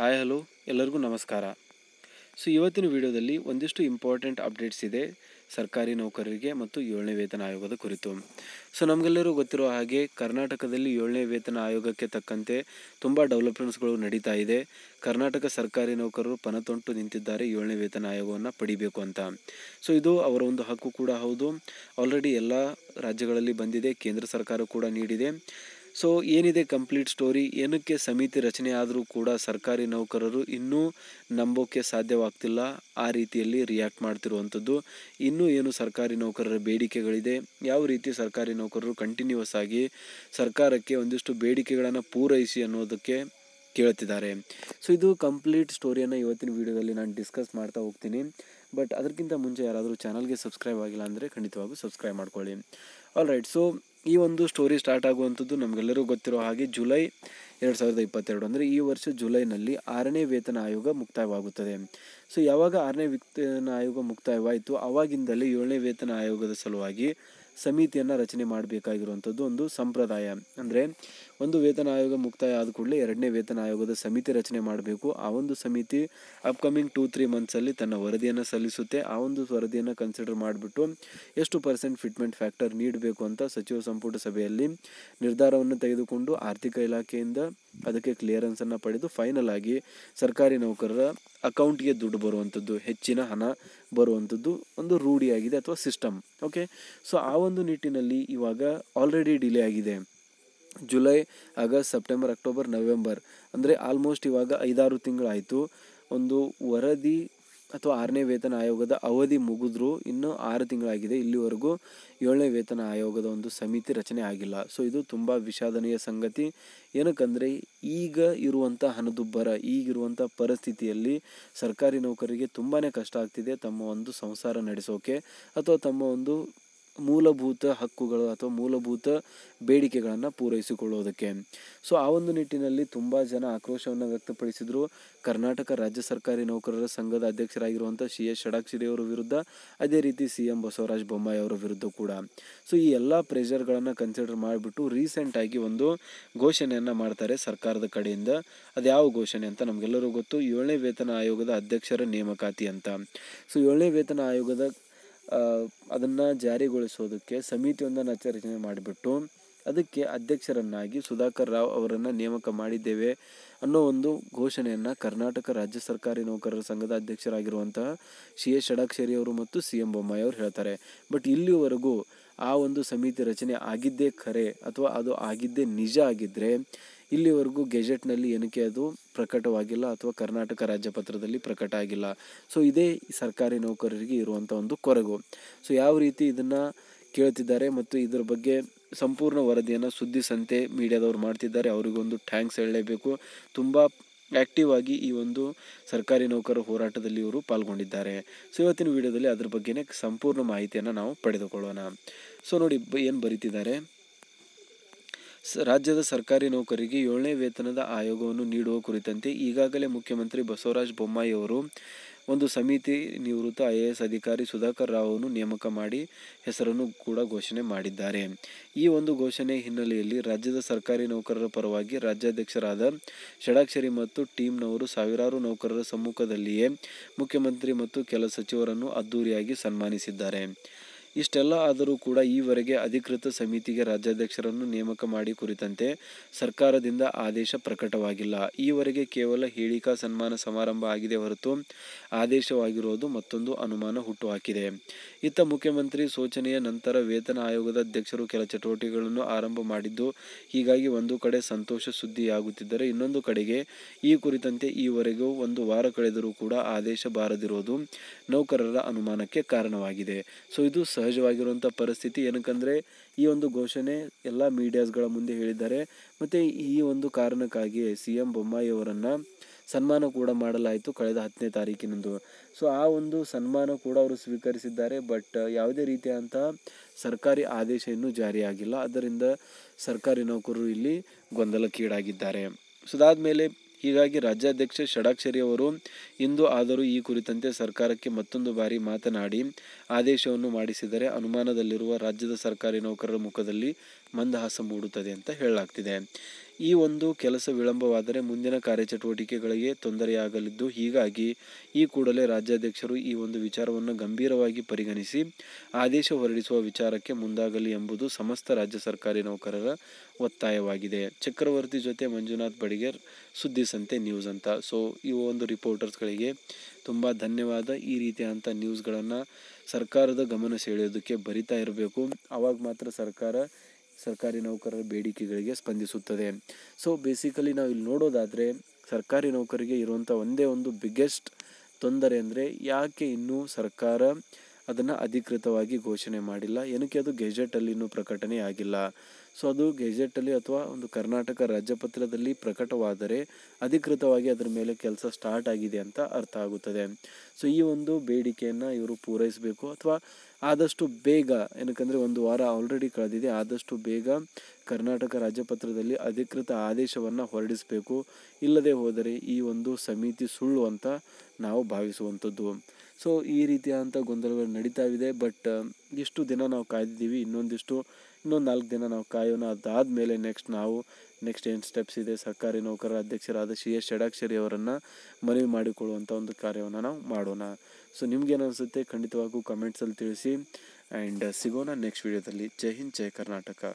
hi hello ಎಲ್ಲರಿಗೂ ನಮಸ್ಕಾರ so ಇವತ್ತಿನ ವಿಡಿಯೋದಲ್ಲಿ ಒಂದಿಷ್ಟು ಇಂಪಾರ್ಟೆಂಟ್ ಅಪ್ಡೇಟ್ಸ್ ಇದೆ ಸರ್ಕಾರಿ ನೌಕರರಿಗೆ ಮತ್ತು ಏಳನೇ ವೇತನ ಆಯೋಗದ ಕುರಿತು ಸೊ ನಮಗೆಲ್ಲರೂ ಗೊತ್ತಿರೋ ಹಾಗೆ ಕರ್ನಾಟಕದಲ್ಲಿ ಏಳನೇ ವೇತನ ಆಯೋಗಕ್ಕೆ ತಕ್ಕಂತೆ ತುಂಬ ಡೆವಲಪ್ಮೆಂಟ್ಸ್ಗಳು ನಡೀತಾ ಇದೆ ಕರ್ನಾಟಕ ಸರ್ಕಾರಿ ನೌಕರರು ಪನತೊಂಟು ನಿಂತಿದ್ದಾರೆ ಏಳನೇ ವೇತನ ಆಯೋಗವನ್ನು ಪಡಿಬೇಕು ಅಂತ ಸೊ ಇದು ಅವರ ಒಂದು ಹಕ್ಕು ಕೂಡ ಹೌದು ಆಲ್ರೆಡಿ ಎಲ್ಲ ರಾಜ್ಯಗಳಲ್ಲಿ ಬಂದಿದೆ ಕೇಂದ್ರ ಸರ್ಕಾರ ಕೂಡ ನೀಡಿದೆ ಸೊ ಏನಿದೆ ಕಂಪ್ಲೀಟ್ ಸ್ಟೋರಿ ಏನಕ್ಕೆ ಸಮಿತಿ ರಚನೆ ಆದರೂ ಕೂಡ ಸರ್ಕಾರಿ ನೌಕರರು ಇನ್ನೂ ನಂಬೋಕ್ಕೆ ಸಾಧ್ಯವಾಗ್ತಿಲ್ಲ ಆ ರೀತಿಯಲ್ಲಿ ರಿಯಾಕ್ಟ್ ಮಾಡ್ತಿರುವಂಥದ್ದು ಇನ್ನೂ ಏನು ಸರ್ಕಾರಿ ನೌಕರರ ಬೇಡಿಕೆಗಳಿದೆ ಯಾವ ರೀತಿ ಸರ್ಕಾರಿ ನೌಕರರು ಕಂಟಿನ್ಯೂಸ್ ಆಗಿ ಸರ್ಕಾರಕ್ಕೆ ಒಂದಿಷ್ಟು ಬೇಡಿಕೆಗಳನ್ನು ಪೂರೈಸಿ ಅನ್ನೋದಕ್ಕೆ ಕೇಳ್ತಿದ್ದಾರೆ ಸೊ ಇದು ಕಂಪ್ಲೀಟ್ ಸ್ಟೋರಿಯನ್ನು ಇವತ್ತಿನ ವೀಡಿಯೋದಲ್ಲಿ ನಾನು ಡಿಸ್ಕಸ್ ಮಾಡ್ತಾ ಹೋಗ್ತೀನಿ ಬಟ್ ಅದಕ್ಕಿಂತ ಮುಂಚೆ ಯಾರಾದರೂ ಚಾನಲ್ಗೆ ಸಬ್ಸ್ಕ್ರೈಬ್ ಆಗಿಲ್ಲ ಅಂದರೆ ಖಂಡಿತವಾಗೂ ಸಬ್ಸ್ಕ್ರೈಬ್ ಮಾಡ್ಕೊಳ್ಳಿ ಆಲ್ ರೈಟ್ ಸೊ ಈ ಒಂದು ಸ್ಟೋರಿ ಸ್ಟಾರ್ಟ್ ಆಗುವಂಥದ್ದು ನಮಗೆಲ್ಲರೂ ಗೊತ್ತಿರೋ ಹಾಗೆ ಜುಲೈ ಎರಡು ಸಾವಿರದ ಇಪ್ಪತ್ತೆರಡು ಅಂದರೆ ಈ ವರ್ಷ ಜುಲೈನಲ್ಲಿ ಆರನೇ ವೇತನ ಆಯೋಗ ಮುಕ್ತಾಯವಾಗುತ್ತದೆ ಸೊ ಯಾವಾಗ ಆರನೇ ವೇತನ ಆಯೋಗ ಮುಕ್ತಾಯವಾಯಿತು ಆವಾಗಿಂದಲೇ ಏಳನೇ ವೇತನ ಆಯೋಗದ ಸಲುವಾಗಿ ಸಮಿತಿಯನ್ನು ರಚನೆ ಮಾಡಬೇಕಾಗಿರುವಂಥದ್ದು ಒಂದು ಸಂಪ್ರದಾಯ ಅಂದರೆ ಒಂದು ವೇತನ ಆಯೋಗ ಮುಕ್ತಾಯ ಆದ ಕೂಡಲೇ ಎರಡನೇ ವೇತನ ಆಯೋಗದ ಸಮಿತಿ ರಚನೆ ಮಾಡಬೇಕು ಆ ಒಂದು ಸಮಿತಿ ಅಪ್ಕಮಿಂಗ್ ಟೂ ತ್ರೀ ಮಂತ್ಸಲ್ಲಿ ತನ್ನ ವರದಿಯನ್ನು ಸಲ್ಲಿಸುತ್ತೆ ಆ ಒಂದು ವರದಿಯನ್ನು ಕನ್ಸಿಡರ್ ಮಾಡಿಬಿಟ್ಟು ಎಷ್ಟು ಪರ್ಸೆಂಟ್ ಫಿಟ್ಮೆಂಟ್ ಫ್ಯಾಕ್ಟರ್ ನೀಡಬೇಕು ಅಂತ ಸಚಿವ ಸಂಪುಟ ಸಭೆಯಲ್ಲಿ ನಿರ್ಧಾರವನ್ನು ತೆಗೆದುಕೊಂಡು ಆರ್ಥಿಕ ಇಲಾಖೆಯಿಂದ ಅದಕ್ಕೆ ಕ್ಲಿಯರೆನ್ಸನ್ನು ಪಡೆದು ಫೈನಲ್ ಆಗಿ ಸರ್ಕಾರಿ ನೌಕರರ ಅಕೌಂಟ್ಗೆ ದುಡ್ಡು ಬರುವಂಥದ್ದು ಹೆಚ್ಚಿನ ಹಣ ಬರುವಂಥದ್ದು ಒಂದು ರೂಢಿಯಾಗಿದೆ ಅಥವಾ ಸಿಸ್ಟಮ್ ಓಕೆ ಸೊ ಆ ಒಂದು ನಿಟ್ಟಿನಲ್ಲಿ ಇವಾಗ ಆಲ್ರೆಡಿ ಡಿಲೇ ಆಗಿದೆ July August September October November ಅಂದರೆ ಆಲ್ಮೋಸ್ಟ್ ಇವಾಗ ಐದಾರು ತಿಂಗಳಾಯಿತು ಒಂದು ವರದಿ ಅಥವಾ ಆರನೇ ವೇತನ ಆಯೋಗದ ಅವಧಿ ಮುಗಿದ್ರೂ ಇನ್ನೂ ಆರು ತಿಂಗಳಾಗಿದೆ ಇಲ್ಲಿವರೆಗೂ ಏಳನೇ ವೇತನ ಆಯೋಗದ ಒಂದು ಸಮಿತಿ ರಚನೆ ಆಗಿಲ್ಲ ಸೊ ಇದು ತುಂಬ ವಿಷಾದನೀಯ ಸಂಗತಿ ಏನಕ್ಕಂದರೆ ಈಗ ಇರುವಂಥ ಹಣದುಬ್ಬರ ಈಗಿರುವಂಥ ಪರಿಸ್ಥಿತಿಯಲ್ಲಿ ಸರ್ಕಾರಿ ನೌಕರರಿಗೆ ತುಂಬಾ ಕಷ್ಟ ಆಗ್ತಿದೆ ತಮ್ಮ ಒಂದು ಸಂಸಾರ ನಡೆಸೋಕೆ ಅಥವಾ ತಮ್ಮ ಒಂದು ಮೂಲಭೂತ ಹಕ್ಕುಗಳು ಅಥವಾ ಮೂಲಭೂತ ಬೇಡಿಕೆಗಳನ್ನು ಪೂರೈಸಿಕೊಳ್ಳೋದಕ್ಕೆ ಸೊ ಆ ಒಂದು ನಿಟ್ಟಿನಲ್ಲಿ ತುಂಬ ಜನ ಆಕ್ರೋಶವನ್ನು ವ್ಯಕ್ತಪಡಿಸಿದರು ಕರ್ನಾಟಕ ರಾಜ್ಯ ಸರ್ಕಾರಿ ನೌಕರರ ಸಂಘದ ಅಧ್ಯಕ್ಷರಾಗಿರುವಂಥ ಸಿ ಎಸ್ ಷಡಾಕ್ಷರಿಯವರ ವಿರುದ್ಧ ಅದೇ ರೀತಿ ಸಿ ಎಂ ಬಸವರಾಜ ಬೊಮ್ಮಾಯಿ ಅವರ ವಿರುದ್ಧ ಕೂಡ ಸೊ ಈ ಎಲ್ಲ ಪ್ರೆಷರ್ಗಳನ್ನು ಕನ್ಸಿಡರ್ ಮಾಡಿಬಿಟ್ಟು ರೀಸೆಂಟಾಗಿ ಒಂದು ಘೋಷಣೆಯನ್ನು ಮಾಡ್ತಾರೆ ಸರ್ಕಾರದ ಕಡೆಯಿಂದ ಅದು ಯಾವ ಘೋಷಣೆ ಅಂತ ನಮಗೆಲ್ಲರೂ ಗೊತ್ತು ಏಳನೇ ವೇತನ ಆಯೋಗದ ಅಧ್ಯಕ್ಷರ ನೇಮಕಾತಿ ಅಂತ ಸೊ ಏಳನೇ ವೇತನ ಆಯೋಗದ ಅದನ್ನು ಜಾರಿಗೊಳಿಸೋದಕ್ಕೆ ಸಮಿತಿಯೊಂದನ್ನು ರಚನೆ ಮಾಡಿಬಿಟ್ಟು ಅದಕ್ಕೆ ಅಧ್ಯಕ್ಷರನ್ನಾಗಿ ಸುಧಾಕರ್ ರಾವ್ ಅವರನ್ನು ನೇಮಕ ಮಾಡಿದ್ದೇವೆ ಅನ್ನೋ ಒಂದು ಘೋಷಣೆಯನ್ನು ಕರ್ನಾಟಕ ರಾಜ್ಯ ಸರ್ಕಾರಿ ನೌಕರರ ಸಂಘದ ಅಧ್ಯಕ್ಷರಾಗಿರುವಂತಹ ಸಿ ಎಸ್ ಷಡಾಕ್ಷರಿ ಅವರು ಮತ್ತು ಸಿ ಎಂ ಬೊಮ್ಮಾಯಿ ಅವರು ಹೇಳ್ತಾರೆ ಬಟ್ ಇಲ್ಲಿವರೆಗೂ ಆ ಒಂದು ಸಮಿತಿ ರಚನೆ ಆಗಿದ್ದೇ ಖರೆ ಅಥವಾ ಅದು ಆಗಿದ್ದೇ ನಿಜ ಆಗಿದ್ದರೆ ಇಲ್ಲಿವರೆಗೂ ಗೆಜೆಟ್ನಲ್ಲಿ ಏನಕ್ಕೆ ಅದು ಪ್ರಕಟವಾಗಿಲ್ಲ ಅಥವಾ ಕರ್ನಾಟಕ ರಾಜ್ಯ ಪತ್ರದಲ್ಲಿ ಪ್ರಕಟ ಆಗಿಲ್ಲ ಸೊ ಇದೇ ಸರ್ಕಾರಿ ನೌಕರರಿಗೆ ಇರುವಂಥ ಒಂದು ಕೊರಗು ಸೊ ಯಾವ ರೀತಿ ಇದನ್ನು ಕೇಳ್ತಿದ್ದಾರೆ ಮತ್ತು ಇದರ ಬಗ್ಗೆ ಸಂಪೂರ್ಣ ವರದಿಯನ್ನು ಸುದ್ದಿ ಸಂತೆ ಮೀಡಿಯಾದವ್ರು ಮಾಡ್ತಿದ್ದಾರೆ ಅವರಿಗೊಂದು ಥ್ಯಾಂಕ್ಸ್ ಹೇಳಲೇಬೇಕು ತುಂಬ ಆ್ಯಕ್ಟಿವ್ ಆಗಿ ಈ ಒಂದು ಸರ್ಕಾರಿ ನೌಕರ ಹೋರಾಟದಲ್ಲಿ ಇವರು ಪಾಲ್ಗೊಂಡಿದ್ದಾರೆ ಸೊ ಇವತ್ತಿನ ವಿಡಿಯೋದಲ್ಲಿ ಅದ್ರ ಬಗ್ಗೆ ಸಂಪೂರ್ಣ ಮಾಹಿತಿಯನ್ನು ನಾವು ಪಡೆದುಕೊಳ್ಳೋಣ ಸೊ ನೋಡಿ ಏನು ಬರೀತಿದ್ದಾರೆ ರಾಜ್ಯದ ಸರ್ಕಾರಿ ನೌಕರಿಗೆ ಏಳನೇ ವೇತನದ ಆಯೋಗವನ್ನು ನೀಡುವ ಕುರಿತಂತೆ ಈಗಾಗಲೇ ಮುಖ್ಯಮಂತ್ರಿ ಬಸವರಾಜ ಬೊಮ್ಮಾಯಿ ಅವರು ಒಂದು ಸಮಿತಿ ನಿವೃತ್ತ ಐ ಎ ಎಸ್ ಅಧಿಕಾರಿ ಸುಧಾಕರ್ ರಾವ್ ಅನ್ನು ನೇಮಕ ಮಾಡಿ ಹೆಸರನ್ನು ಕೂಡ ಘೋಷಣೆ ಮಾಡಿದ್ದಾರೆ ಈ ಒಂದು ಘೋಷಣೆ ಹಿನ್ನೆಲೆಯಲ್ಲಿ ರಾಜ್ಯದ ಸರ್ಕಾರಿ ನೌಕರರ ಪರವಾಗಿ ರಾಜ್ಯಾಧ್ಯಕ್ಷರಾದ ಷಡಾಕ್ಷರಿ ಮತ್ತು ಟೀಮ್ನವರು ಸಾವಿರಾರು ನೌಕರರ ಸಮ್ಮುಖದಲ್ಲಿಯೇ ಮುಖ್ಯಮಂತ್ರಿ ಮತ್ತು ಕೆಲ ಸಚಿವರನ್ನು ಅದ್ದೂರಿಯಾಗಿ ಸನ್ಮಾನಿಸಿದ್ದಾರೆ ಇಷ್ಟೆಲ್ಲ ಆದರೂ ಕೂಡ ಈವರೆಗೆ ಅಧಿಕೃತ ಸಮಿತಿಗೆ ರಾಜ್ಯಾಧ್ಯಕ್ಷರನ್ನು ನೇಮಕ ಮಾಡಿ ಕುರಿತಂತೆ ಸರ್ಕಾರದಿಂದ ಆದೇಶ ಪ್ರಕಟವಾಗಿಲ್ಲ ಈವರೆಗೆ ಕೇವಲ ಹೇಳಿಕಾ ಸನ್ಮಾನ ಸಮಾರಂಭ ಆಗಿದೆ ಹೊರತು ಆದೇಶವಾಗಿರುವುದು ಮತ್ತೊಂದು ಅನುಮಾನ ಹುಟ್ಟುಹಾಕಿದೆ ಇತ್ತ ಮುಖ್ಯಮಂತ್ರಿ ಸೂಚನೆಯ ನಂತರ ವೇತನ ಆಯೋಗದ ಅಧ್ಯಕ್ಷರು ಕೆಲ ಚಟುವಟಿಕೆಗಳನ್ನು ಆರಂಭ ಮಾಡಿದ್ದು ಹೀಗಾಗಿ ಒಂದು ಕಡೆ ಸಂತೋಷ ಸುದ್ದಿಯಾಗುತ್ತಿದ್ದರೆ ಇನ್ನೊಂದು ಕಡೆಗೆ ಈ ಕುರಿತಂತೆ ಈವರೆಗೂ ಒಂದು ವಾರ ಕಳೆದರೂ ಕೂಡ ಆದೇಶ ಬಾರದಿರುವುದು ನೌಕರರ ಅನುಮಾನಕ್ಕೆ ಕಾರಣವಾಗಿದೆ ಸೊ ಇದು ಸಹಜವಾಗಿರುವಂಥ ಪರಿಸ್ಥಿತಿ ಏನಕ್ಕಂದರೆ ಈ ಒಂದು ಘೋಷಣೆ ಎಲ್ಲ ಮೀಡಿಯಾಸ್ಗಳ ಮುಂದೆ ಹೇಳಿದ್ದಾರೆ ಮತ್ತು ಈ ಒಂದು ಕಾರಣಕ್ಕಾಗಿ ಸಿ ಎಂ ಬೊಮ್ಮಾಯಿಯವರನ್ನು ಸನ್ಮಾನ ಕೂಡ ಮಾಡಲಾಯಿತು ಕಳೆದ ಹತ್ತನೇ ತಾರೀಕಿನಂದು ಸೊ ಆ ಒಂದು ಸನ್ಮಾನ ಕೂಡ ಅವರು ಸ್ವೀಕರಿಸಿದ್ದಾರೆ ಬಟ್ ಯಾವುದೇ ರೀತಿಯಾದಂತಹ ಸರ್ಕಾರಿ ಆದೇಶ ಇನ್ನೂ ಜಾರಿಯಾಗಿಲ್ಲ ಅದರಿಂದ ಸರ್ಕಾರಿ ನೌಕರರು ಇಲ್ಲಿ ಗೊಂದಲಕ್ಕೀಡಾಗಿದ್ದಾರೆ ಸೊ ಮೇಲೆ ಹೀಗಾಗಿ ರಾಜ್ಯಾಧ್ಯಕ್ಷ ಷಡಾಕ್ಷರಿ ಅವರು ಇಂದು ಆದರೂ ಈ ಕುರಿತಂತೆ ಸರ್ಕಾರಕ್ಕೆ ಮತ್ತೊಂದು ಬಾರಿ ಮಾತನಾಡಿ ಆದೇಶವನ್ನು ಮಾಡಿಸಿದರೆ ಅನುಮಾನದಲ್ಲಿರುವ ರಾಜ್ಯದ ಸರ್ಕಾರಿ ನೌಕರರ ಮುಖದಲ್ಲಿ ಮಂದಹಾಸ ಮೂಡುತ್ತದೆ ಅಂತ ಹೇಳಲಾಗ್ತಿದೆ ಈ ಒಂದು ಕೆಲಸ ವಿಳಂಬವಾದರೆ ಮುಂದಿನ ಕಾರ್ಯಚಟುವಟಿಕೆಗಳಿಗೆ ತೊಂದರೆಯಾಗಲಿದ್ದು ಹೀಗಾಗಿ ಈ ಕೂಡಲೇ ರಾಜ್ಯಾಧ್ಯಕ್ಷರು ಈ ಒಂದು ವಿಚಾರವನ್ನು ಗಂಭೀರವಾಗಿ ಪರಿಗಣಿಸಿ ಆದೇಶ ಹೊರಡಿಸುವ ವಿಚಾರಕ್ಕೆ ಮುಂದಾಗಲಿ ಎಂಬುದು ಸಮಸ್ತ ರಾಜ್ಯ ಸರ್ಕಾರಿ ನೌಕರರ ಒತ್ತಾಯವಾಗಿದೆ ಚಕ್ರವರ್ತಿ ಜೊತೆ ಮಂಜುನಾಥ್ ಬಡಿಗೇರ್ ಸುದ್ದಿ ಸಂತೆ ನ್ಯೂಸ್ ಅಂತ ಸೊ ಈ ಒಂದು ರಿಪೋರ್ಟರ್ಸ್ಗಳಿಗೆ ತುಂಬ ಧನ್ಯವಾದ ಈ ರೀತಿಯಾದಂಥ ನ್ಯೂಸ್ಗಳನ್ನು ಸರ್ಕಾರದ ಗಮನ ಸೆಳೆಯೋದಕ್ಕೆ ಬರಿತಾ ಇರಬೇಕು ಆವಾಗ ಮಾತ್ರ ಸರ್ಕಾರ ಸರ್ಕಾರಿ ನೌಕರರ ಬೇಡಿಕೆಗಳಿಗೆ ಸ್ಪಂದಿಸುತ್ತದೆ ಸೊ ಬೇಸಿಕಲಿ ನಾವು ಇಲ್ಲಿ ನೋಡೋದಾದರೆ ಸರ್ಕಾರಿ ನೌಕರಿಗೆ ಇರುವಂಥ ಒಂದೇ ಒಂದು ಬಿಗ್ಗೆಸ್ಟ್ ತೊಂದರೆ ಅಂದರೆ ಯಾಕೆ ಇನ್ನೂ ಸರ್ಕಾರ ಅದನ್ನು ಅಧಿಕೃತವಾಗಿ ಘೋಷಣೆ ಮಾಡಿಲ್ಲ ಏನಕ್ಕೆ ಅದು ಗೆಜೆಟಲ್ಲಿ ಇನ್ನೂ ಪ್ರಕಟಣೆ ಆಗಿಲ್ಲ ಸೊ ಅದು ಗೆಜೆಟಲ್ಲಿ ಅಥವಾ ಒಂದು ಕರ್ನಾಟಕ ರಾಜ್ಯಪತ್ರದಲ್ಲಿ ಪ್ರಕಟವಾದರೆ ಅಧಿಕೃತವಾಗಿ ಅದರ ಮೇಲೆ ಕೆಲಸ ಸ್ಟಾರ್ಟ್ ಆಗಿದೆ ಅಂತ ಅರ್ಥ ಆಗುತ್ತದೆ ಸೊ ಈ ಒಂದು ಬೇಡಿಕೆಯನ್ನು ಇವರು ಪೂರೈಸಬೇಕು ಅಥವಾ ಆದಷ್ಟು ಬೇಗ ಏನಕ್ಕಂದರೆ ಒಂದು ವಾರ ಆಲ್ರೆಡಿ ಕಳೆದಿದೆ ಆದಷ್ಟು ಬೇಗ ಕರ್ನಾಟಕ ರಾಜ್ಯಪತ್ರದಲ್ಲಿ ಅಧಿಕೃತ ಆದೇಶವನ್ನು ಹೊರಡಿಸಬೇಕು ಇಲ್ಲದೆ ಹೋದರೆ ಈ ಒಂದು ಸಮಿತಿ ಸುಳ್ಳು ಅಂತ ನಾವು ಭಾವಿಸುವಂಥದ್ದು ಸೊ ಈ ರೀತಿಯಾದಂಥ ಗೊಂದಲಗಳು ನಡೀತಾ ಇದೆ ಬಟ್ ಇಷ್ಟು ದಿನ ನಾವು ಕಾಯ್ದಿದ್ದೀವಿ ಇನ್ನೊಂದಿಷ್ಟು ಇನ್ನೊಂದು ನಾಲ್ಕು ದಿನ ನಾವು ಕಾಯೋಣ ಅದಾದಮೇಲೆ ನೆಕ್ಸ್ಟ್ ನಾವು ನೆಕ್ಸ್ಟ್ ಏನು ಸ್ಟೆಪ್ಸ್ ಇದೆ ಸರ್ಕಾರಿ ನೌಕರರ ಅಧ್ಯಕ್ಷರಾದ ಸಿ ಎಸ್ ಷಡಾಕ್ಷರಿ ಅವರನ್ನು ಮನವಿ ಮಾಡಿಕೊಳ್ಳುವಂಥ ಒಂದು ಕಾರ್ಯವನ್ನು ನಾವು ಮಾಡೋಣ ಸೊ ನಿಮ್ಗೇನು ಅನಿಸುತ್ತೆ ಖಂಡಿತವಾಗೂ ಕಮೆಂಟ್ಸಲ್ಲಿ ತಿಳಿಸಿ ಆ್ಯಂಡ್ ಸಿಗೋಣ ನೆಕ್ಸ್ಟ್ ವೀಡಿಯೋದಲ್ಲಿ ಜೈ ಹಿಂದ್ ಜೈ ಕರ್ನಾಟಕ